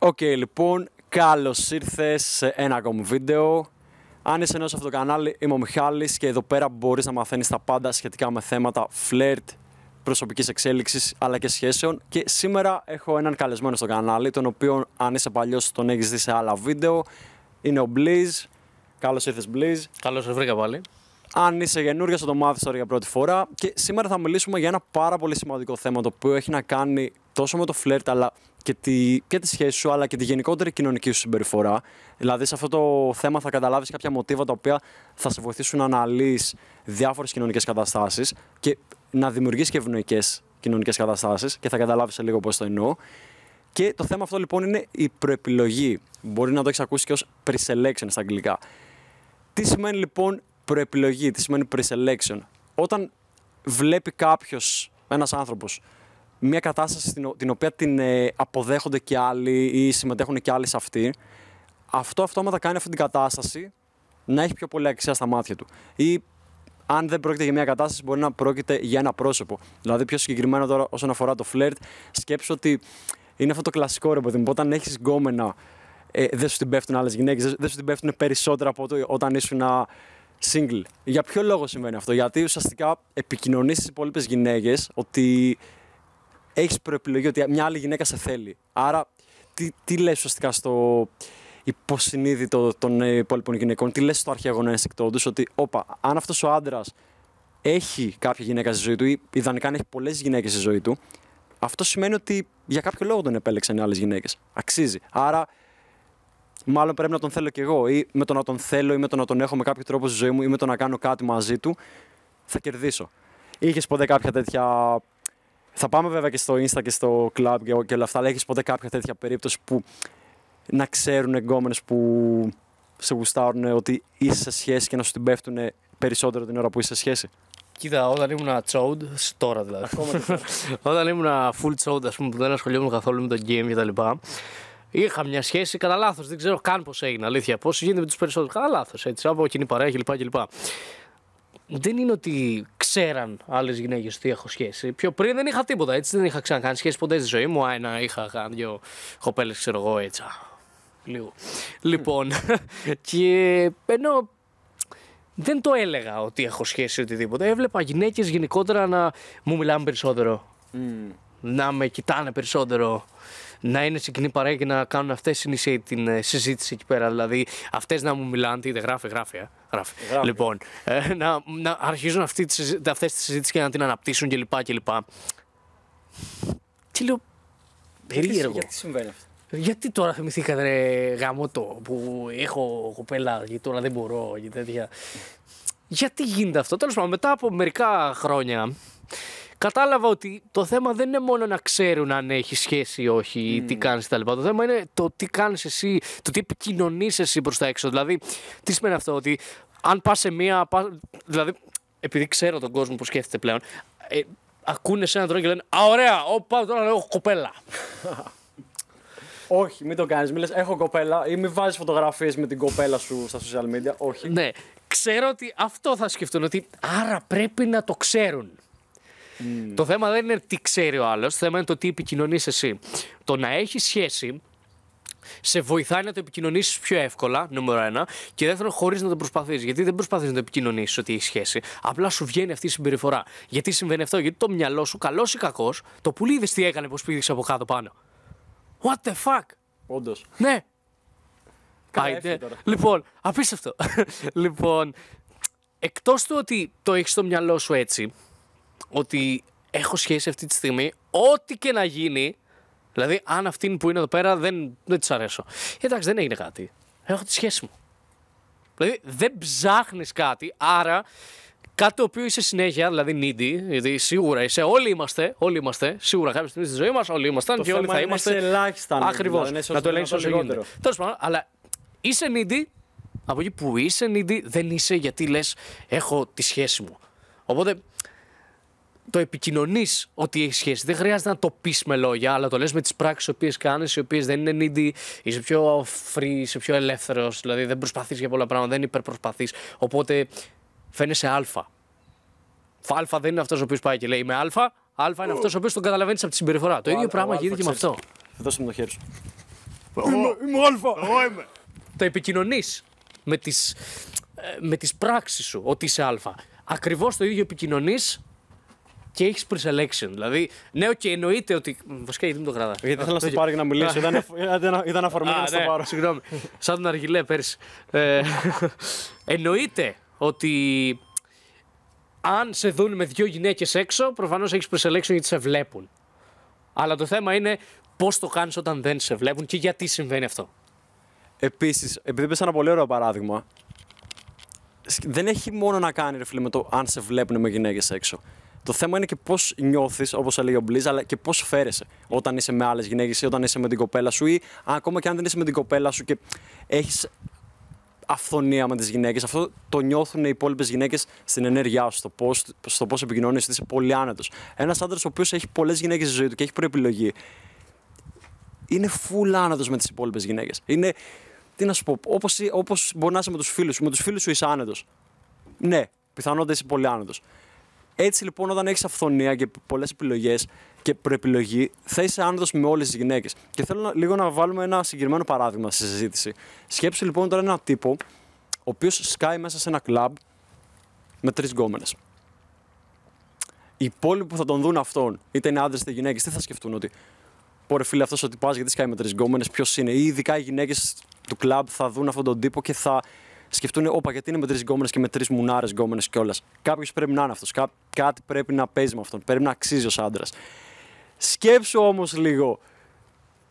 Οκ, λοιπόν, καλώς ήρθες σε ένα ακόμη βίντεο. Αν είσαι νέος σε αυτό το κανάλι, είμαι ο Μιχάλης και εδώ πέρα μπορείς να μαθαίνεις τα πάντα σχετικά με θέματα φλερτ, προσωπικής εξέλιξης αλλά και σχέσεων. Και σήμερα έχω έναν καλεσμένο στο κανάλι, τον οποίο αν είσαι παλιός τον έχεις δει σε άλλα βίντεο. Είναι ο Μπλίζ. Καλώς ήρθες, Μπλίζ. Καλώς σε βρήκα πάλι. Αν είσαι καινούριος θα το μάθεις τώρα για πρώτη φορά. Και σήμερα θα μιλήσουμε για ένα πάρα πολύ σημαντικό θέμα το οποίο έχει να κάνει τόσο με το φλερτ αλλά και τη, και τη σχέση σου, αλλά και τη γενικότερη κοινωνική σου συμπεριφορά. Δηλαδή, σε αυτό το θέμα θα καταλάβεις κάποια μοτίβα τα οποία θα σε βοηθήσουν να αναλύεις διάφορες κοινωνικές καταστάσεις και να δημιουργείς και ευνοϊκές κοινωνικές καταστάσεις. Και θα καταλάβεις σε λίγο πώς το εννοώ. Και το θέμα αυτό λοιπόν είναι η προεπιλογή. Μπορεί να το έχεις ακούσει και ως preselection στα αγγλικά. Τι σημαίνει λοιπόν προεπιλογή, τι σημαίνει preselection. Όταν βλέπει κάποιος, ένας άνθρωπος, μια κατάσταση την οποία την ε, αποδέχονται και άλλοι ή συμμετέχουν και άλλοι σε αυτή, αυτό αυτόματα κάνει αυτή την κατάσταση να έχει πιο πολλή αξία στα μάτια του. Ή αν δεν πρόκειται για μια κατάσταση, μπορεί να πρόκειται για ένα πρόσωπο. Δηλαδή, πιο συγκεκριμένα τώρα, όσον αφορά το φλερτ, σκέψω ότι είναι αυτό το κλασικό ρε παιδί μου. Όταν έχεις γκόμενα, ε, δεν σου την πέφτουν άλλες γυναίκες, δεν σου την πέφτουν περισσότερα από το, όταν ήσουν single. Για ποιο λόγο συμβαίνει αυτό, Γιατί ουσιαστικά επικοινωνείς στις υπόλοιπες γυναίκες ότι έχεις προεπιλογή ότι μια άλλη γυναίκα σε θέλει. Άρα, τι, τι λες ουσιαστικά στο υποσυνείδητο των υπόλοιπων γυναικών, τι λες στο αρχαίο ένστικτο τους, ότι όπα, αν αυτός ο άντρας έχει κάποια γυναίκα στη ζωή του ή ιδανικά αν έχει πολλές γυναίκες στη ζωή του, αυτό σημαίνει ότι για κάποιο λόγο τον επέλεξαν οι άλλες γυναίκες. Αξίζει. Άρα, μάλλον πρέπει να τον θέλω κι εγώ. Ή με το να τον θέλω, ή με το να τον έχω με κάποιο τρόπο στη ζωή μου, ή με το να κάνω κάτι μαζί του, θα κερδίσω. Είχες ποτέ κάποια τέτοια θα πάμε βέβαια και στο Insta και στο Club και όλα αυτά, αλλά έχεις ποτέ κάποια τέτοια περίπτωση που να ξέρουν εγκόμενες που σε γουστάρουν ότι είσαι σε σχέση και να σου την πέφτουν περισσότερο την ώρα που είσαι σε σχέση. Κοίτα, όταν ήμουν τσόουντ, τώρα δηλαδή. όταν ήμουν full τσόουντ, ας πούμε, που δεν ασχολιόμουν καθόλου με το game και τα λοιπά, Είχα μια σχέση κατά λάθος. Δεν ξέρω καν πώς έγινε. Αλήθεια, πώς γίνεται με τους περισσότερους. Κατά λάθος. Από κοινή παρέα κλπ δεν είναι ότι ξέραν άλλες γυναίκες τι έχω σχέση. Πιο πριν δεν είχα τίποτα έτσι. Δεν είχα ξανακάνει σχέση ποτέ στη ζωή μου. Α, ένα είχα κάνει δύο κοπέλες, ξέρω εγώ έτσι. Λίγο. Λοιπόν. και ενώ δεν το έλεγα ότι έχω σχέση οτιδήποτε. Έβλεπα γυναίκες γενικότερα να μου μιλάνε περισσότερο. Mm. Να με κοιτάνε περισσότερο να είναι σε κοινή παρέα και να κάνουν αυτές την ε, συζήτηση εκεί πέρα. Δηλαδή, αυτές να μου μιλάνε, τι γράφει, ε, γράφει. Γράφει. Λοιπόν, ε, να, να αρχίζουν αυτές τις τις και να την αναπτύσσουν κλπ. Και Τι λέω, περίεργο. Γιατί συμβαίνει αυτό. Γιατί τώρα θυμηθήκατε ρε γαμότο που έχω κοπέλα και τώρα δεν μπορώ και τέτοια. Γιατί γίνεται αυτό. Τέλος πάντων, μετά από μερικά χρόνια κατάλαβα ότι το θέμα δεν είναι μόνο να ξέρουν αν έχει σχέση ή όχι mm. τι κάνεις κτλ. Το θέμα είναι το τι κάνεις εσύ, το τι επικοινωνείς εσύ προς τα έξω. Δηλαδή, τι σημαίνει αυτό, ότι αν πας σε μία. δηλαδή, επειδή ξέρω τον κόσμο που σκέφτεται πλέον, ε, ακούνε σε έναν τρόπο και λένε Α, ωραία, ό, πάω τώρα λέω, κοπέλα. Όχι, μην το κάνεις. Μην λες, έχω κοπέλα ή μην βάζεις φωτογραφίες με την κοπέλα σου στα social media. Όχι. Ναι. Ξέρω ότι αυτό θα σκεφτούν. Ότι άρα πρέπει να το ξέρουν. Mm. Το θέμα δεν είναι τι ξέρει ο άλλος, το θέμα είναι το τι επικοινωνείς εσύ. Το να έχεις σχέση σε βοηθάει να το επικοινωνήσεις πιο εύκολα, νούμερο ένα. Και δεύτερον, χωρίς να το προσπαθείς. Γιατί δεν προσπαθείς να το επικοινωνήσεις ότι έχεις σχέση. Απλά σου βγαίνει αυτή η συμπεριφορά. Γιατί συμβαίνει αυτό, Γιατί το μυαλό σου, καλός ή κακός, το πουλί είδε τι έκανε, πώς πήγες από κάτω πάνω. What the fuck! Όντως. Ναι. Άιντε. Λοιπόν, απίστευτο. λοιπόν, εκτός του ότι το έχεις στο μυαλό σου έτσι, ότι έχω σχέση αυτή τη στιγμή, ό,τι και να γίνει. Δηλαδή, αν αυτήν που είναι εδώ πέρα δεν, δεν της αρέσω. Εντάξει, δεν έγινε κάτι. Έχω τη σχέση μου. Δηλαδή, δεν ψάχνεις κάτι, άρα κάτι το οποίο είσαι συνέχεια, δηλαδή needy, γιατί σίγουρα είσαι, όλοι είμαστε, όλοι είμαστε, σίγουρα κάποια στιγμή στη ζωή μας, όλοι ήμασταν και όλοι θα είμαστε. Είναι ελάχιστα, Ακριβώς. να το ελέγξεις όσο γίνεται. Τέλος πάντων, αλλά είσαι needy, από εκεί που είσαι needy, δεν είσαι γιατί λες, έχω τη σχέση μου. Οπότε το επικοινωνείς ότι έχει σχέση. Δεν χρειάζεται να το πεις με λόγια, αλλά το λες με τις πράξεις που οποίες κάνεις, οι οποίες δεν είναι needy, είσαι πιο free, είσαι πιο ελεύθερος. Δηλαδή δεν προσπαθείς για πολλά πράγματα, δεν υπερπροσπαθείς. Οπότε φαίνεσαι αλφα. Αλφα δεν είναι αυτός ο οποίος πάει και λέει Είμαι αλφα. Αλφα είναι αυτός ο οποίος τον καταλαβαίνεις από τη συμπεριφορά. Το ίδιο πράγμα γίνεται και με αυτό. Θα μου το χέρι σου. Είμαι αλφα. Το επικοινωνείς με τις ε, με σου ότι είσαι αλφα. Ακριβώς το ίδιο επικοινωνείς και έχεις pre-selection, Δηλαδή, ναι, εννοείται ότι. Βασικά, γιατί μου το γράδα. Γιατί θέλω να στο πάρω ε, για να μιλήσω. Ήταν, ήταν, ήταν αφορμή να στο πάρω. Συγγνώμη. Σαν τον Αργιλέ πέρσι. Ε, εννοείται ότι αν σε δουν με δύο γυναίκες έξω, προφανώς έχεις pre-selection γιατί σε βλέπουν. Αλλά το θέμα είναι πώς το κάνεις όταν δεν σε βλέπουν και γιατί συμβαίνει αυτό. Επίσης, επειδή πες ένα πολύ ωραίο παράδειγμα, δεν έχει μόνο να κάνει ρε φίλε, με το αν σε βλέπουν με γυναίκες έξω. Το θέμα είναι και πώς νιώθεις, όπως έλεγε ο Μπλίζ, αλλά και πώς φέρεσαι όταν είσαι με άλλες γυναίκες ή όταν είσαι με την κοπέλα σου ή ακόμα και αν δεν είσαι με την κοπέλα σου και έχεις αυθονία με τις γυναίκες. Αυτό το νιώθουν οι υπόλοιπες γυναίκες στην ενέργειά σου, στο πώς στο πώς επικοινωνείς, είσαι πολύ άνετος. Ένας άντρας ο οποίος έχει πολλές γυναίκες στη ζωή του και έχει προεπιλογή. Είναι full άνετος με τις υπόλοιπες γυναίκες. Είναι, τι να σου πω, όπως μπορεί να είσαι με τους φίλους σου. Με τους φίλους σου είσαι άνετος. Ναι, πιθανότητα είσαι πολύ άνετος. Έτσι λοιπόν, όταν έχεις αυθονία και πολλές επιλογές και προεπιλογή, θα είσαι άνοδο με όλες τις γυναίκες. Και θέλω λίγο να βάλουμε ένα συγκεκριμένο παράδειγμα στη συζήτηση. Σκέψου λοιπόν τώρα ένα τύπο, ο οποίος σκάει μέσα σε ένα κλαμπ με τρεις γκόμενες. Οι υπόλοιποι που θα τον δουν αυτόν, είτε είναι άντρες είτε γυναίκες, τι θα σκεφτούν, ότι Πόρε φίλε, αυτός ότι πα γιατί σκάει με τρεις γκόμενες, ποιος είναι, ή ειδικά οι γυναίκες του κλαμπ θα δουν αυτόν τον τύπο και θα σκεφτούν, όπα, γιατί είναι με τρεις γκόμενες και με τρεις μουνάρες γκόμενες κιόλας. Κάποιος πρέπει να είναι αυτός. Κά, κάτι πρέπει να παίζει με αυτόν. Πρέπει να αξίζει ως άντρας. Σκέψω όμως λίγο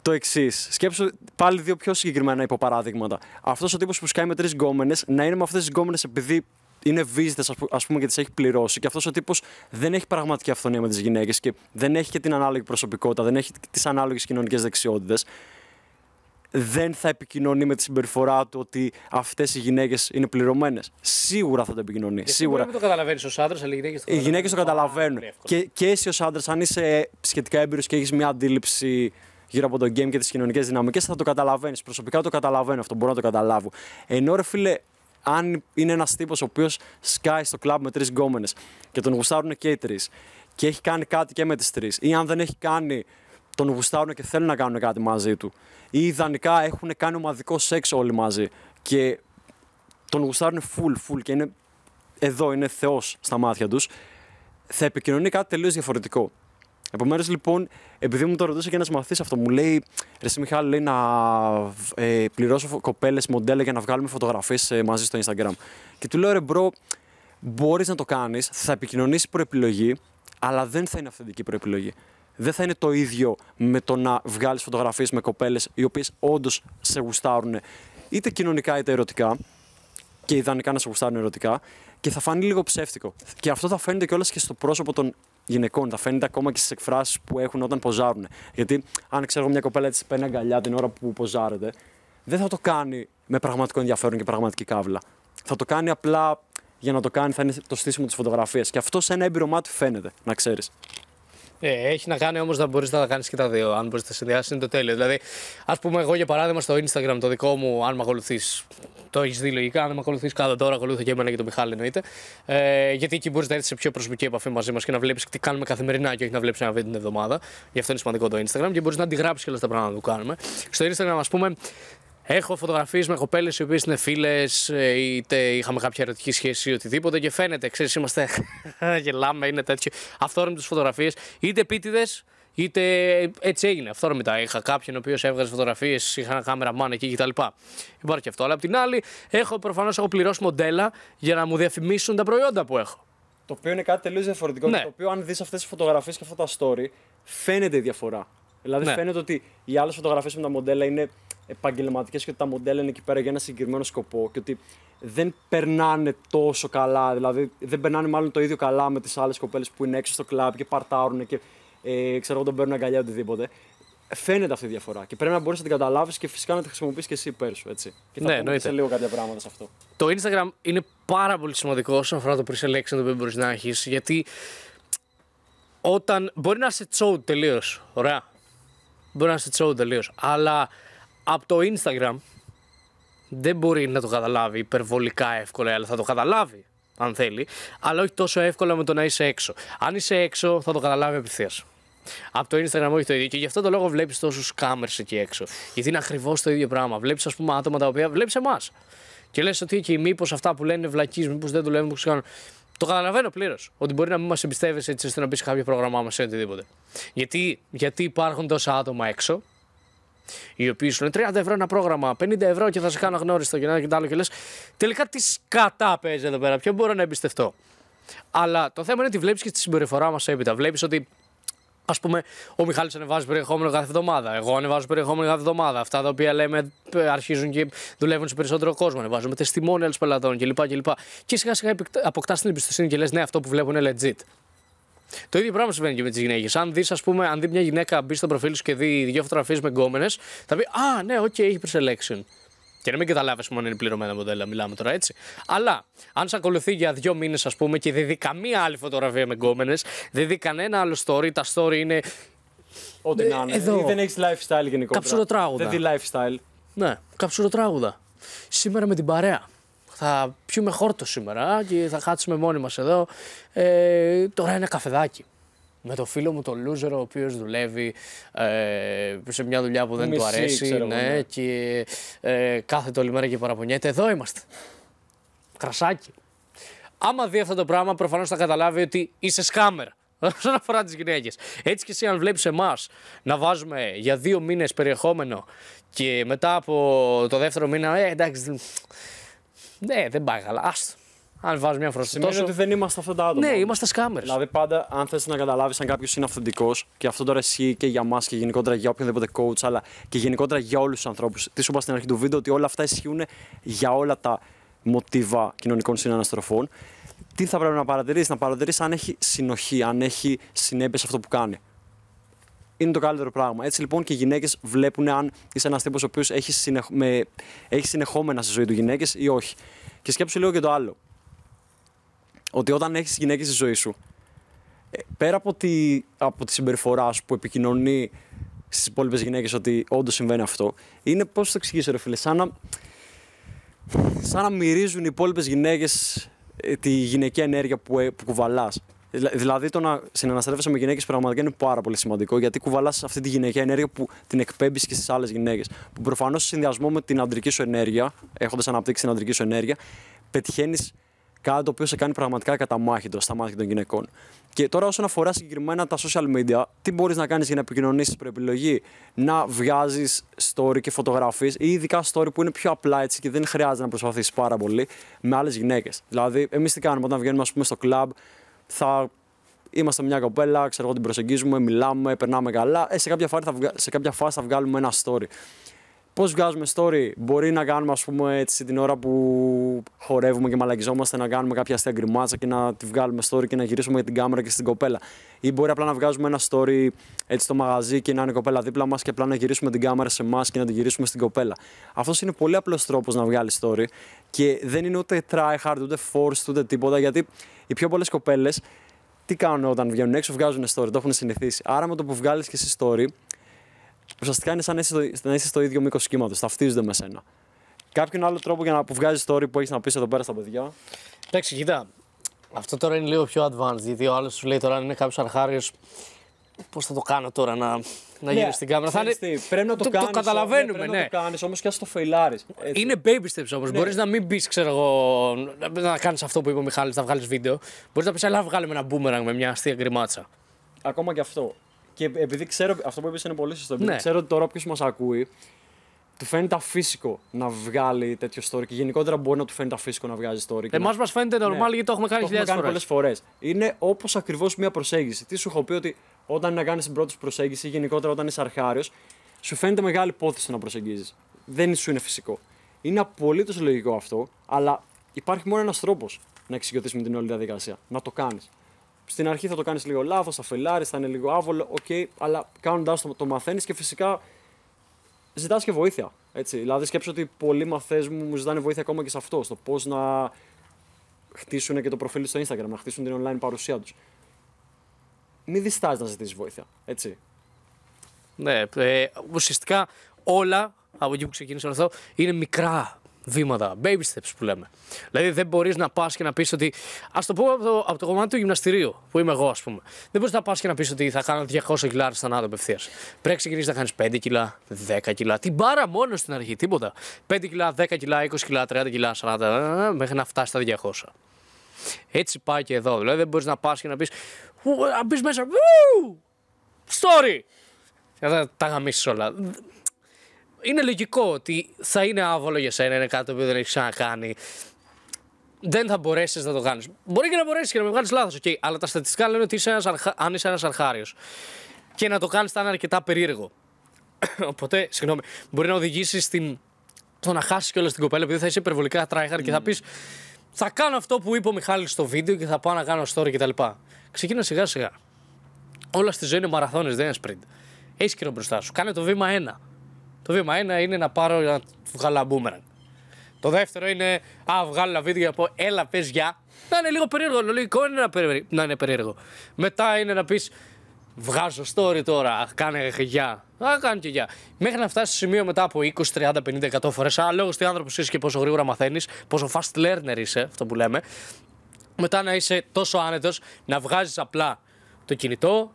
το εξής. Σκέψω πάλι δύο πιο συγκεκριμένα υποπαράδειγματα. Αυτός ο τύπος που σκάει με τρεις γκόμενες να είναι με αυτές τις γκόμενες επειδή είναι βίζιτε, α πούμε, και τις έχει πληρώσει. Και αυτός ο τύπος δεν έχει πραγματική αυθονία με τις γυναίκες και δεν έχει και την ανάλογη προσωπικότητα, δεν έχει τις ανάλογες κοινωνικές δεξιότητες δεν θα επικοινωνεί με τη συμπεριφορά του ότι αυτές οι γυναίκες είναι πληρωμένες. Σίγουρα θα το επικοινωνεί. Και σίγουρα. Δεν το καταλαβαίνεις ως άντρας, αλλά οι γυναίκες το καταλαβαίνουν. Οι γυναίκες το καταλαβαίνουν. Και, και εσύ ως άντρας, αν είσαι σχετικά έμπειρος και έχεις μια αντίληψη γύρω από το game και τις κοινωνικές δυναμικές, θα το καταλαβαίνεις. Προσωπικά το καταλαβαίνω αυτό, μπορώ να το καταλάβω. Ενώ ρε φίλε, αν είναι ένας τύπος ο οποίος σκάει στο κλαμπ με τρεις γκόμενες και τον γουστάρουν και οι τρεις και έχει κάνει κάτι και με τις τρεις, ή αν δεν έχει κάνει τον γουστάρουν και θέλουν να κάνουν κάτι μαζί του. Ή ιδανικά έχουν κάνει ομαδικό σεξ όλοι μαζί και τον γουστάρουν full, full και είναι εδώ, είναι θεός στα μάτια τους. Θα επικοινωνεί κάτι τελείως διαφορετικό. Επομένως, λοιπόν, επειδή μου το ρωτούσε και ένας μαθή αυτό, μου λέει: Ρε Μιχάλη, λέει να ε, πληρώσω κοπέλες μοντέλα για να βγάλουμε φωτογραφίες ε, μαζί στο Instagram. Και του λέω: Ρε, μπρο, μπορείς να το κάνεις, θα επικοινωνήσει προεπιλογή, αλλά δεν θα είναι αυθεντική προεπιλογή δεν θα είναι το ίδιο με το να βγάλεις φωτογραφίες με κοπέλες οι οποίες όντως σε γουστάρουν είτε κοινωνικά είτε ερωτικά. Και ιδανικά να σε γουστάρουν ερωτικά. Και θα φανεί λίγο ψεύτικο. Και αυτό θα φαίνεται κιόλας και στο πρόσωπο των γυναικών. Θα φαίνεται ακόμα και στις εκφράσεις που έχουν όταν ποζάρουν. Γιατί αν ξέρω μια κοπέλα έτσι παίρνει αγκαλιά την ώρα που ποζάρεται, δεν θα το κάνει με πραγματικό ενδιαφέρον και πραγματική καύλα. Θα το κάνει απλά για να το κάνει, θα είναι το στήσιμο της φωτογραφίας. Και αυτό σε ένα έμπειρο μάτι φαίνεται, να ξέρεις. Ε, έχει να κάνει όμως να μπορείς να τα κάνεις και τα δύο. Αν μπορείς να τα συνδυάσεις, είναι το τέλειο. Δηλαδή, ας πούμε, εγώ για παράδειγμα στο Instagram το δικό μου, αν με ακολουθείς. Το έχεις δει λογικά. Αν με ακολουθείς κάτω τώρα, ακολουθώ και εμένα και τον Μιχάλη εννοείται. Ε, γιατί εκεί μπορείς να έρθεις σε πιο προσωπική επαφή μαζί μας και να βλέπεις τι κάνουμε καθημερινά και όχι να βλέπεις ένα βίντεο την εβδομάδα. Γι' αυτό είναι σημαντικό το Instagram και μπορείς να αντιγράψεις και όλα τα πράγματα που κάνουμε. Στο Instagram, ας πούμε, Έχω φωτογραφίες με κοπέλες οι οποίες είναι φίλες, ε, είτε είχαμε κάποια ερωτική σχέση ή οτιδήποτε και φαίνεται, ξέρεις, είμαστε. γελάμε, είναι τέτοιο. Αυθόρμητε φωτογραφίες, είτε επίτηδες, είτε έτσι έγινε. Αυθόρμητα είχα κάποιον ο οποίος έβγαζε φωτογραφίες, είχα ένα κάμερα μάν εκεί κτλ. Υπάρχει και αυτό. Αλλά απ' την άλλη, έχω προφανώς έχω πληρώσει μοντέλα για να μου διαφημίσουν τα προϊόντα που έχω. Το οποίο είναι κάτι τελείως διαφορετικό. Ναι. Το οποίο, αν δεις αυτές τις φωτογραφίες και αυτά τα story, φαίνεται διαφορά. Δηλαδή, ναι. φαίνεται ότι οι άλλες φωτογραφίες με τα μοντέλα είναι επαγγελματικές και ότι τα μοντέλα είναι εκεί πέρα για ένα συγκεκριμένο σκοπό και ότι δεν περνάνε τόσο καλά. Δηλαδή, δεν περνάνε μάλλον το ίδιο καλά με τις άλλες κοπέλες που είναι έξω στο κλαμπ και παρτάρουν και ε, ξέρω τον παίρνουν αγκαλιά οτιδήποτε. Φαίνεται αυτή η διαφορά και πρέπει να μπορείς να την καταλάβεις και φυσικά να τη χρησιμοποιήσει και εσύ υπέρ σου. Έτσι. Και θα ναι, λίγο κάποια πράγματα σε αυτό. Το Instagram είναι πάρα πολύ σημαντικό όσον αφορά το pre-selection το οποίο μπορείς να έχεις, γιατί όταν μπορεί να είσαι τσόου τελείως. Ωραία. Μπορεί να είσαι τσόου τελείως. Αλλά από το Instagram δεν μπορεί να το καταλάβει υπερβολικά εύκολα, αλλά θα το καταλάβει αν θέλει, αλλά όχι τόσο εύκολα με το να είσαι έξω. Αν είσαι έξω, θα το καταλάβει απευθείας. Από το Instagram όχι το ίδιο. Και γι' αυτό το λόγο βλέπεις τόσους κάμερ εκεί έξω. Γιατί είναι ακριβώς το ίδιο πράγμα. Βλέπεις, ας πούμε, άτομα τα οποία βλέπεις εμάς. Και λες ότι εκεί μήπως αυτά που λένε βλακεί, μήπως δεν δουλεύουν, μήπως κάνουν. Το καταλαβαίνω πλήρως. Ότι μπορεί να μην μας εμπιστεύεσαι έτσι ώστε να μπει κάποιο πρόγραμμά μας ή οτιδήποτε. Γιατί, γιατί υπάρχουν τόσα άτομα έξω οι οποίοι σου λένε 30 ευρώ ένα πρόγραμμα, 50 ευρώ και θα σε κάνω αγνώριστο και να και άλλο και λες. Τελικά τις κατά παίζει εδώ πέρα, Ποιο μπορώ να εμπιστευτώ. Αλλά το θέμα είναι ότι βλέπεις και τη συμπεριφορά μας έπειτα. Βλέπεις ότι Ας πούμε, ο Μιχάλης ανεβάζει περιεχόμενο κάθε εβδομάδα. Εγώ ανεβάζω περιεχόμενο κάθε εβδομάδα. Αυτά τα οποία λέμε ε, αρχίζουν και δουλεύουν σε περισσότερο κόσμο. Ανεβάζουμε τεστιμόνια πελατών κλπ. Και, και σιγά σιγά αποκτάς την εμπιστοσύνη και λες: Ναι, αυτό που βλέπουν είναι legit. Το ίδιο πράγμα συμβαίνει και με τις γυναίκες. Αν δεις, ας πούμε, αν δει μια γυναίκα μπει στο προφίλ σου και δει δύο φωτογραφίες με γκόμενες, θα πει Α, ναι, οκ, έχει pre-selection. Και να μην καταλάβεις μόνο είναι πληρωμένα μοντέλα, μιλάμε τώρα έτσι. Αλλά αν σε ακολουθεί για δύο μήνες, ας πούμε, και δεν δει καμία άλλη φωτογραφία με γκόμενες, δεν δει κανένα άλλο story, τα story είναι. Ό,τι ε, να είναι. Εδώ. Δεν έχεις lifestyle γενικότερα. Καψουροτράγουδα. Δεν δει lifestyle. Ναι, καψουροτράγουδα. Σήμερα με την παρέα θα πιούμε χόρτο σήμερα και θα χάσουμε μόνοι μας εδώ. Ε, τώρα είναι καφεδάκι. Με το φίλο μου τον Λούζερ, ο οποίος δουλεύει ε, σε μια δουλειά που δεν του αρέσει. Ξέρω, ναι, ναι, και ε, κάθεται όλη μέρα και παραπονιέται. Εδώ είμαστε. Κρασάκι. Άμα δει αυτό το πράγμα, προφανώς θα καταλάβει ότι είσαι σκάμερ. Όσον αφορά τις γυναίκες. Έτσι και εσύ, αν βλέπεις εμάς να βάζουμε για δύο μήνες περιεχόμενο και μετά από το δεύτερο μήνα, ε, εντάξει, ναι, δεν πάει καλά. Άστο. Αν βάζεις μια φροντίδα. Σημαίνει τόσο... ότι δεν είμαστε αυτά τα άτομα. Ναι, είμαστε σκάμερ. Δηλαδή, πάντα, αν θες να καταλάβεις αν κάποιος είναι αυθεντικός, και αυτό τώρα ισχύει και για εμά και γενικότερα για οποιονδήποτε coach, αλλά και γενικότερα για όλους τους ανθρώπους. Τι σου είπα στην αρχή του βίντεο, ότι όλα αυτά ισχύουν για όλα τα μοτίβα κοινωνικών συναναστροφών. Τι θα πρέπει να παρατηρήσεις, να παρατηρήσεις αν έχει συνοχή, αν έχει συνέπειες αυτό που κάνει είναι το καλύτερο πράγμα. Έτσι λοιπόν και οι γυναίκες βλέπουν αν είσαι ένας τύπος ο οποίος έχει, συνεχ... με... έχει συνεχόμενα στη ζωή του γυναίκες ή όχι. Και σκέψου λίγο και το άλλο. Ότι όταν έχεις γυναίκες στη ζωή σου, ε, πέρα από τη, από τη συμπεριφορά σου που επικοινωνεί στις υπόλοιπες γυναίκες ότι όντως συμβαίνει αυτό, είναι πώς το εξηγήσω, ρε φίλε, σαν να, σαν μυρίζουν οι υπόλοιπες γυναίκες ε, τη γυναική ενέργεια που, ε, που κουβαλάς. Δηλαδή το να συναναστρέφεσαι με γυναίκες πραγματικά είναι πάρα πολύ σημαντικό γιατί κουβαλάς αυτή τη γυναικεία ενέργεια που την εκπέμπεις και στις άλλες γυναίκες. Που προφανώς σε συνδυασμό με την αντρική σου ενέργεια, έχοντας αναπτύξει την αντρική σου ενέργεια, πετυχαίνεις κάτι το οποίο σε κάνει πραγματικά καταμάχητο στα μάτια των γυναικών. Και τώρα, όσον αφορά συγκεκριμένα τα social media, τι μπορείς να κάνεις για να επικοινωνήσεις προ επιλογή, να βγάζεις story και φωτογραφίες ή ειδικά story που είναι πιο απλά έτσι και δεν χρειάζεται να προσπαθεί πάρα πολύ με άλλες γυναίκες. Δηλαδή, εμείς τι κάνουμε όταν βγαίνουμε, ας πούμε, στο club, θα είμαστε μια κοπέλα, ξέρω εγώ την προσεγγίζουμε, μιλάμε, περνάμε καλά. Ε, σε κάποια φάση θα, σε κάποια φάση θα βγάλουμε ένα story πώς βγάζουμε story. Μπορεί να κάνουμε, ας πούμε, έτσι την ώρα που χορεύουμε και μαλακιζόμαστε να κάνουμε κάποια αστεία γκριμάτσα και να τη βγάλουμε story και να γυρίσουμε την κάμερα και στην κοπέλα. Ή μπορεί απλά να βγάζουμε ένα story έτσι στο μαγαζί και να είναι η κοπέλα δίπλα μας και απλά να γυρίσουμε την κάμερα σε εμάς και να τη γυρίσουμε στην κοπέλα. Αυτός είναι πολύ απλός τρόπος να βγάλεις story και δεν είναι ούτε try hard, ούτε forced, ούτε τίποτα γιατί οι πιο πολλές κοπέλες τι κάνουν όταν βγαίνουν έξω, βγάζουν story, το έχουν συνηθίσει. Άρα με το που βγάλεις και εσύ story, ουσιαστικά είναι σαν να είσαι στο, να είσαι στο ίδιο μήκος κύματο. Ταυτίζονται με σένα. Κάποιον άλλο τρόπο για να αποβγάζει το story που έχεις να πεις εδώ πέρα στα παιδιά. Εντάξει, κοίτα. Αυτό τώρα είναι λίγο πιο advanced. Γιατί ο άλλος σου λέει τώρα αν είναι κάποιος αρχάριο. Πώς θα το κάνω τώρα να, να ναι, γύρω στην κάμερα. Θα είναι... πρέπει να το, το κάνεις, Το καταλαβαίνουμε, ναι. Πρέπει να το ναι. κάνεις όμως και ας το φεϊλάρεις. Είναι baby steps όμως. Ναι. Μπορείς να μην πεις, ξέρω εγώ, να κάνεις αυτό που είπε ο Μιχάλης, να βγάλεις βίντεο. Μπορείς να πεις, αλλά βγάλει ένα boomerang με μια αστεία γκριμάτσα. Ακόμα και αυτό. Και επειδή ξέρω, αυτό που είπες είναι πολύ σωστό. Ναι. ξέρω ότι τώρα όποιος μας ακούει, του φαίνεται αφύσικο να βγάλει τέτοιο story. Και γενικότερα μπορεί να του φαίνεται αφύσικο να βγάζει story. Εμά μα φαίνεται ναι. normal γιατί το έχουμε κάνει χιλιάδε φορές. πολλές φορές. Είναι όπως ακριβώς μία προσέγγιση. Τι σου έχω πει ότι όταν να κάνεις την πρώτη προσέγγιση, γενικότερα όταν είσαι αρχάριος, σου φαίνεται μεγάλη υπόθεση να προσεγγίζεις. Δεν σου είναι φυσικό. Είναι απολύτως λογικό αυτό, αλλά υπάρχει μόνο ένας τρόπος να εξοικειωθείς με την όλη διαδικασία. Να το κάνεις στην αρχή θα το κάνεις λίγο λάθος, θα φελάρεις, θα είναι λίγο άβολο, οκ, αλλά κάνοντάς το, το μαθαίνεις και φυσικά ζητάς και βοήθεια. Έτσι. Δηλαδή, σκέψω ότι πολλοί μαθές μου μου ζητάνε βοήθεια ακόμα και σε αυτό, στο πώς να χτίσουν και το προφίλ στο Instagram, να χτίσουν την online παρουσία τους. Μην διστάζεις να ζητήσεις βοήθεια. Έτσι. Ναι, ε, ουσιαστικά όλα από εκεί που να αυτό είναι μικρά βήματα, baby steps που λέμε. Δηλαδή δεν μπορείς να πας και να πεις ότι. Ας το πούμε από το, από κομμάτι του γυμναστηρίου που είμαι εγώ, ας πούμε. Δεν μπορείς να πας και να πεις ότι θα κάνω 200 κιλά στανάτο απευθείας. Πρέπει να ξεκινήσεις να κάνεις 5 κιλά, 10 κιλά. Την πάρα μόνος στην αρχή, τίποτα. 5 κιλά, 10 κιλά, 20 κιλά, 30 κιλά, 40 μέχρι να φτάσεις στα 200. Έτσι πάει και εδώ. Δηλαδή δεν μπορείς να πας και να πεις. Αν μπεις μέσα. Story! Θα τα γαμίσεις όλα είναι λογικό ότι θα είναι άβολο για σένα, είναι κάτι το οποίο δεν έχεις ξανακάνει. Δεν θα μπορέσεις να το κάνεις. Μπορεί και να μπορέσεις και να με βγάλεις λάθος, okay. αλλά τα στατιστικά λένε ότι είσαι ένας αρχα... αν είσαι ένας αρχάριος. Και να το κάνεις θα είναι αρκετά περίεργο. Οπότε, συγγνώμη, μπορεί να οδηγήσεις στην... να χάσεις κιόλας την κοπέλα, επειδή θα είσαι υπερβολικά τράιχαρ mm. και θα mm. πεις θα κάνω αυτό που είπε ο Μιχάλης στο βίντεο και θα πάω να κάνω story κτλ. Ξεκίνα σιγά σιγά. Όλα στη ζωή είναι μαραθώνες, δεν είναι sprint. Έχεις καιρό μπροστά σου. Κάνε το βήμα ένα. Το βήμα ένα είναι να πάρω να βγάλω μπούμεραν. Το δεύτερο είναι, α, βγάλω ένα βίντεο από έλα πες γεια. Να είναι λίγο περίεργο, λογικό είναι να, περί... να είναι περίεργο. Μετά είναι να πεις, βγάζω story τώρα, κάνε γεια, Α, κάνω και γεια. Μέχρι να φτάσει στο σημείο μετά από 20, 30, 50, 100 φορέ, ανάλογο τι άνθρωπος είσαι και πόσο γρήγορα μαθαίνεις, πόσο fast learner είσαι, αυτό που λέμε. Μετά να είσαι τόσο άνετος να βγάζεις απλά το κινητό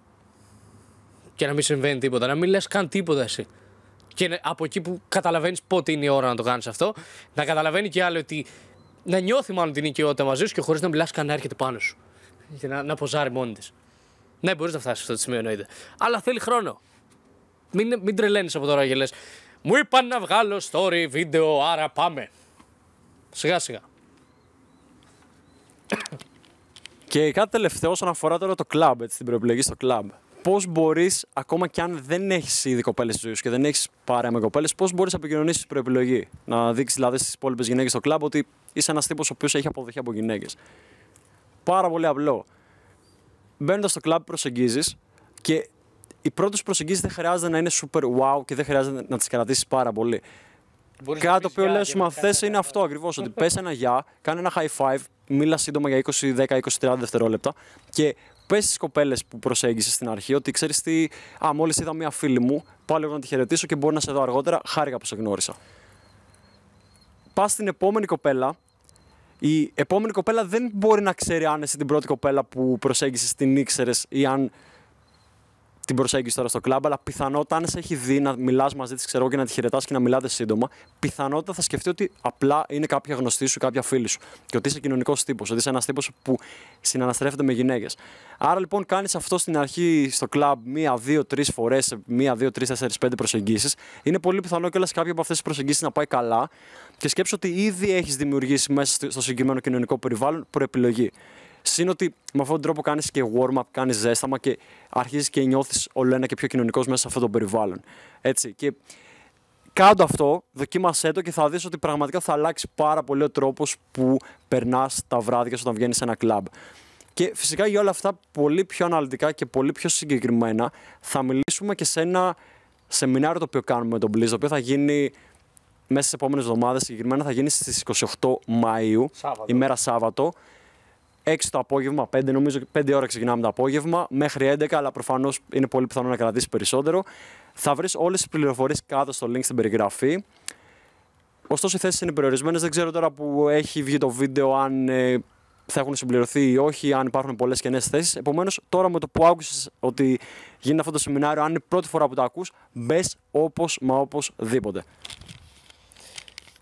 και να μην συμβαίνει τίποτα. Να μην λες καν τίποτα εσύ. Και από εκεί που καταλαβαίνεις πότε είναι η ώρα να το κάνεις αυτό, να καταλαβαίνει και άλλο ότι να νιώθει μάλλον την οικειότητα μαζί σου και χωρίς να μιλάς κανένα έρχεται πάνω σου. Και να, να ποζάρει μόνη της. Ναι, μπορείς να φτάσεις σε αυτό το σημείο εννοείται. Αλλά θέλει χρόνο. Μην, μην τρελαίνεις από τώρα και λες. Μου είπαν να βγάλω story, βίντεο, άρα πάμε. Σιγά σιγά. Και κάτι τελευταίο όσον αφορά τώρα το κλαμπ, έτσι, την προεπιλογή στο κλαμπ πώς μπορείς, ακόμα και αν δεν έχεις ήδη κοπέλες στη ζωή σου και δεν έχεις παρέα με κοπέλες, πώς μπορείς να επικοινωνήσεις προεπιλογή. Να δείξεις δηλαδή στις υπόλοιπες γυναίκες στο κλαμπ ότι είσαι ένας τύπος ο οποίος έχει αποδοχή από γυναίκες. Πάρα πολύ απλό. Μπαίνοντας στο κλαμπ, προσεγγίζεις και οι πρώτε προσεγγίσει δεν χρειάζεται να είναι super wow και δεν χρειάζεται να τις κρατήσεις πάρα πολύ. Μπορείς Κάτι το οποίο λέω στου μαθητέ είναι αυτό ακριβώς. Ότι πες ένα γεια, κάνε ένα high five, μίλα σύντομα για 20, 10, 20, 30 δευτερόλεπτα και πες στις κοπέλες που προσέγγισες στην αρχή ότι ξέρεις τι. Α, μόλις είδα μία φίλη μου, πάλι εγώ να τη χαιρετήσω και μπορεί να σε δω αργότερα. Χάρηκα που σε γνώρισα. Πας στην επόμενη κοπέλα. Η επόμενη κοπέλα δεν μπορεί να ξέρει αν εσύ την πρώτη κοπέλα που προσέγγισες την ήξερες ή αν την προσέγγιση τώρα στο κλαμπ, αλλά πιθανότατα αν σε έχει δει να μιλάς μαζί της ξέρω, και να τη χαιρετάς και να μιλάτε σύντομα, πιθανότατα θα σκεφτεί ότι απλά είναι κάποια γνωστή σου, κάποια φίλη σου. Και ότι είσαι κοινωνικός τύπος, ότι είσαι ένας τύπος που συναναστρέφεται με γυναίκες. Άρα λοιπόν κάνεις αυτό στην αρχή στο κλαμπ μία, δύο, τρεις φορές, μία, δύο, τρεις, τέσσερις, πέντε προσεγγίσεις. Είναι πολύ πιθανό κιόλας κάποια από αυτές τις προσεγγίσεις να πάει καλά και σκέψω ότι ήδη έχεις δημιουργήσει μέσα στο συγκεκριμένο κοινωνικό περιβάλλον προεπιλογή. Συν ότι με αυτόν τον τρόπο κάνεις και warm-up, κάνεις ζέσταμα και αρχίζεις και νιώθεις όλο ένα και πιο κοινωνικός μέσα σε αυτό το περιβάλλον. Έτσι. Και κάντο αυτό, δοκίμασέ το και θα δεις ότι πραγματικά θα αλλάξει πάρα πολύ ο τρόπος που περνάς τα βράδια όταν βγαίνεις σε ένα κλαμπ. Και φυσικά για όλα αυτά πολύ πιο αναλυτικά και πολύ πιο συγκεκριμένα θα μιλήσουμε και σε ένα σεμινάριο το οποίο κάνουμε με τον Blizz, το οποίο θα γίνει μέσα στις επόμενες εβδομάδες. συγκεκριμένα θα γίνει στις 28 Μαΐου, ημέρα Σάββατο. 6 το απόγευμα, 5 νομίζω, 5 ώρα ξεκινάμε το απόγευμα, μέχρι 11, αλλά προφανώς είναι πολύ πιθανό να κρατήσει περισσότερο. Θα βρεις όλες τις πληροφορίες κάτω στο link στην περιγραφή. Ωστόσο, οι θέσεις είναι περιορισμένες. Δεν ξέρω τώρα που έχει βγει το βίντεο αν ε, θα έχουν συμπληρωθεί ή όχι, αν υπάρχουν πολλές καινές θέσεις. Επομένως, τώρα με το που άκουσες ότι γίνεται αυτό το σεμινάριο, αν είναι πρώτη φορά που το ακούς, μπες όπως μα οπωσδήποτε.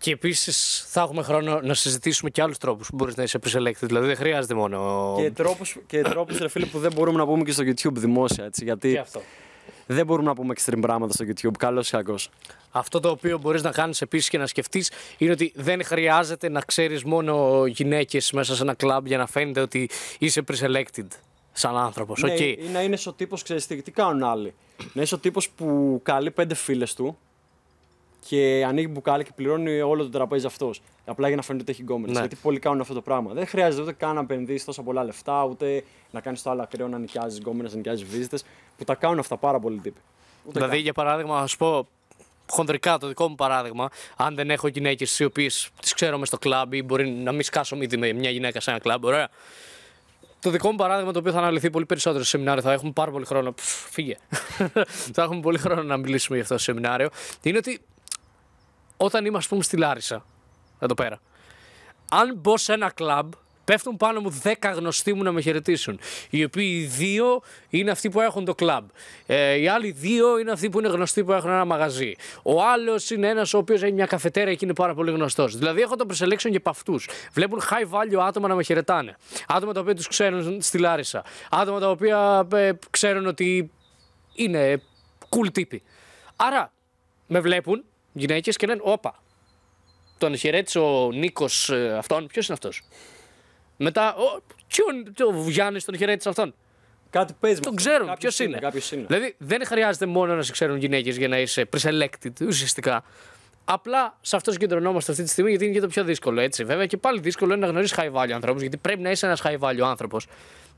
Και επίσης θα έχουμε χρόνο να συζητήσουμε και άλλους τρόπους που μπορείς να είσαι επισελέκτη. Δηλαδή δεν χρειάζεται μόνο. Και τρόπους, και τρόπους, ρε φίλε, που δεν μπορούμε να πούμε και στο YouTube δημόσια. Έτσι, γιατί και αυτό. δεν μπορούμε να πούμε extreme πράγματα στο YouTube. Καλό ή κακό. Αυτό το οποίο μπορείς να κάνεις επίσης και να σκεφτείς είναι ότι δεν χρειάζεται να ξέρεις μόνο γυναίκες μέσα σε ένα κλαμπ για να φαίνεται ότι είσαι preselected σαν άνθρωπος. Ναι, okay. Ή να είναι ο τύπο, ξέρεις τι κάνουν άλλοι. Να είσαι ο τύπος που καλεί πέντε φίλες του και ανοίγει μπουκάλι και πληρώνει όλο το τραπέζι αυτός. Απλά για να φαίνεται ότι έχει γκόμενες. Ναι. Γιατί πολλοί κάνουν αυτό το πράγμα. Δεν χρειάζεται ούτε καν να επενδύσεις τόσα πολλά λεφτά, ούτε να κάνεις το άλλο ακραίο να νοικιάζεις γκόμενες, να νοικιάζεις βίζε, Που τα κάνουν αυτά πάρα πολύ τύποι. δηλαδή, καν. για παράδειγμα, α πω χοντρικά το δικό μου παράδειγμα, αν δεν έχω γυναίκες οι οποίες τις ξέρω στο κλαμπ ή μπορεί να μην σκάσω ήδη με μια γυναίκα σε ένα κλαμπ, ωραία. Το δικό μου παράδειγμα το οποίο θα αναλυθεί πολύ περισσότερο σε σεμινάριο, θα έχουμε πάρα πολύ χρόνο. φύγε. θα έχουμε πολύ χρόνο να μιλήσουμε για αυτό το σεμινάριο. Είναι ότι όταν είμαι, ας πούμε, στη Λάρισα, εδώ πέρα, αν μπω σε ένα κλαμπ, πέφτουν πάνω μου 10 γνωστοί μου να με χαιρετήσουν. Οι οποίοι δύο είναι αυτοί που έχουν το κλαμπ. Ε, οι άλλοι δύο είναι αυτοί που είναι γνωστοί που έχουν ένα μαγαζί. Ο άλλος είναι ένας ο οποίος έχει μια καφετέρια και είναι πάρα πολύ γνωστός. Δηλαδή έχω το preselection και από αυτούς. Βλέπουν high value άτομα να με χαιρετάνε. Άτομα τα οποία τους ξέρουν στη Λάρισα. Άτομα τα οποία ε, ξέρουν ότι είναι cool τύποι. Άρα με βλέπουν, γυναίκε και λένε Όπα. Τον χαιρέτησε ο Νίκος ε, αυτόν. Ποιος είναι αυτός. Μετά, ο, ποιον, τον χαιρέτησε αυτόν. Κάτι παίζει. Τον ξέρουν ποιος είναι. Δηλαδή δεν χρειάζεται μόνο να σε ξέρουν γυναίκες για να είσαι preselected ουσιαστικά. Απλά σε αυτό συγκεντρωνόμαστε αυτή τη στιγμή γιατί είναι και το πιο δύσκολο. Έτσι, βέβαια, και πάλι δύσκολο είναι να γνωρίζει high value ανθρώπους γιατί πρέπει να είσαι ένας high value άνθρωπος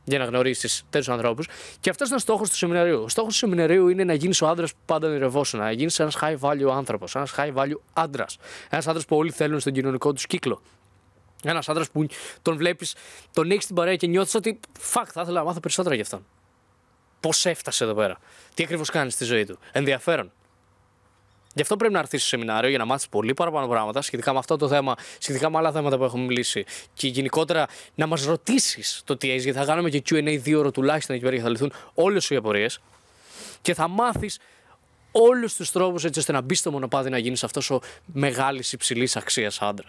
για να γνωρίσει τέτοιους ανθρώπους. Και αυτός ήταν ο στόχος του σεμιναρίου. Ο στόχος του σεμιναρίου είναι να γίνεις ο άντρας που πάντα ονειρευόσουν, να γίνεις ένας high value άνθρωπος, ένας high value άντρας. Ένας άντρας που όλοι θέλουν στον κοινωνικό τους κύκλο. Ένας άντρας που τον βλέπεις, τον έχεις στην παρέα και νιώθεις ότι fuck, θα ήθελα να μάθω περισσότερα γι' αυτόν. Πώς έφτασε εδώ πέρα, τι ακριβώς κάνεις στη ζωή του, ενδιαφέρον. Γι' αυτό πρέπει να έρθεις στο σεμινάριο για να μάθεις πολύ παραπάνω πράγματα σχετικά με αυτό το θέμα, σχετικά με άλλα θέματα που έχουμε μιλήσει. Και γενικότερα να μας ρωτήσεις το τι έχει, γιατί θα κάνουμε και QA δύο ώρε τουλάχιστον εκεί πέρα και θα λυθούν όλες οι απορίες. Και θα μάθεις όλους τους τρόπους έτσι ώστε να μπεις στο μονοπάτι να γίνεις αυτός ο μεγάλης υψηλής αξίας άντρας.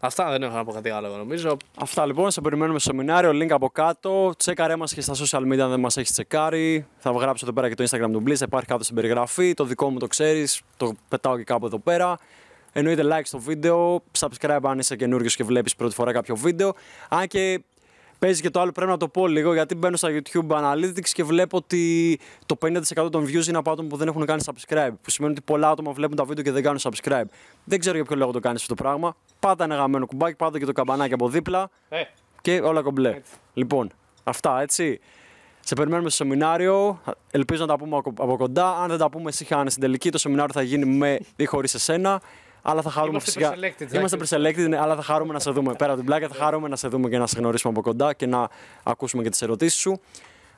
Αυτά δεν έχω να πω κάτι άλλο νομίζω. Αυτά λοιπόν, σε περιμένουμε στο σεμινάριο, link από κάτω. Τσέκαρέ μας και στα social media αν δεν μας έχεις τσεκάρει. Θα γράψω εδώ πέρα και το Instagram του θα υπάρχει κάτω στην περιγραφή. Το δικό μου το ξέρεις, το πετάω και κάπου εδώ πέρα. Εννοείται like στο βίντεο, subscribe αν είσαι καινούριο και βλέπεις πρώτη φορά κάποιο βίντεο. Αν και Παίζει και το άλλο, πρέπει να το πω λίγο, γιατί μπαίνω στα YouTube Analytics και βλέπω ότι το 50% των views είναι από άτομα που δεν έχουν κάνει subscribe. Που σημαίνει ότι πολλά άτομα βλέπουν τα βίντεο και δεν κάνουν subscribe. Δεν ξέρω για ποιο λόγο το κάνεις αυτό το πράγμα. Πάτα ένα γαμμένο κουμπάκι, πάτα και το καμπανάκι από δίπλα. Ε. Και όλα κομπλέ. Έτσι. Λοιπόν, αυτά έτσι. Σε περιμένουμε στο σεμινάριο. Ελπίζω να τα πούμε από κοντά. Αν δεν τα πούμε, εσύ στην τελική. Το σεμινάριο θα γίνει με ή χωρίς εσένα αλλά θα χαρούμε είμαστε φυσικά. Pre-selected, είμαστε preselected, ναι, αλλά θα χαρούμε να σε δούμε. Πέρα από την πλάκα, θα χαρούμε να σε δούμε και να σε γνωρίσουμε από κοντά και να ακούσουμε και τις ερωτήσεις σου.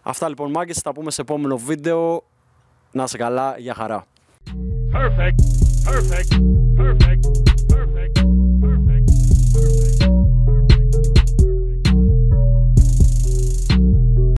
Αυτά λοιπόν, μάγκες, θα πούμε σε επόμενο βίντεο. Να σε καλά, για χαρά. Perfect, perfect, perfect.